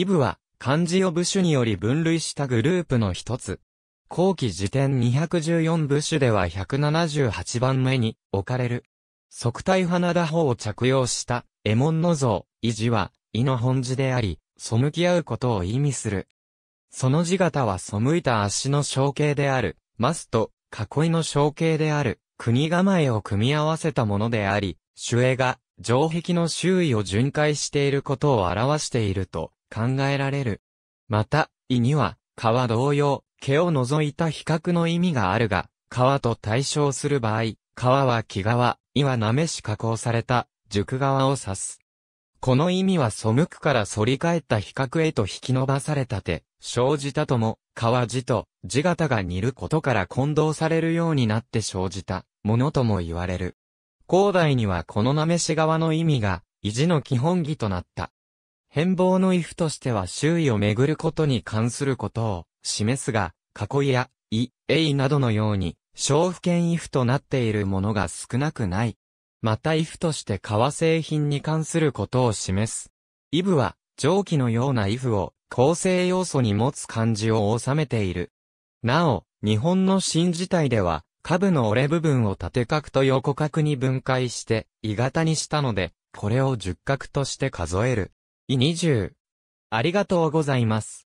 イブは、漢字を部首により分類したグループの一つ。後期辞典214部首では178番目に置かれる。即体花打法を着用した、右衛門の像、維持は、意の本字であり、背き合うことを意味する。その字型は背いた足の象形である、マスと、囲いの象形である、国構えを組み合わせたものであり、守衛が、城壁の周囲を巡回していることを表していると、考えられる。また、意には、川同様、毛を除いた比較の意味があるが、川と対称する場合、川は木川、意はなめし加工された、熟川を指す。この意味は背くから反り返った比較へと引き伸ばされたて、生じたとも、川字と字型が似ることから混同されるようになって生じたものとも言われる。広代にはこのなめし側の意味が、意地の基本義となった。変貌の if としては周囲をめぐることに関することを示すが、囲いや、い、えいなどのように、小府圏 if となっているものが少なくない。また if として革製品に関することを示す。イブは、上記のような if を構成要素に持つ漢字を収めている。なお、日本の新字体では、下部の折れ部分を縦角と横角に分解して、鋳型にしたので、これを十角として数える。20。ありがとうございます。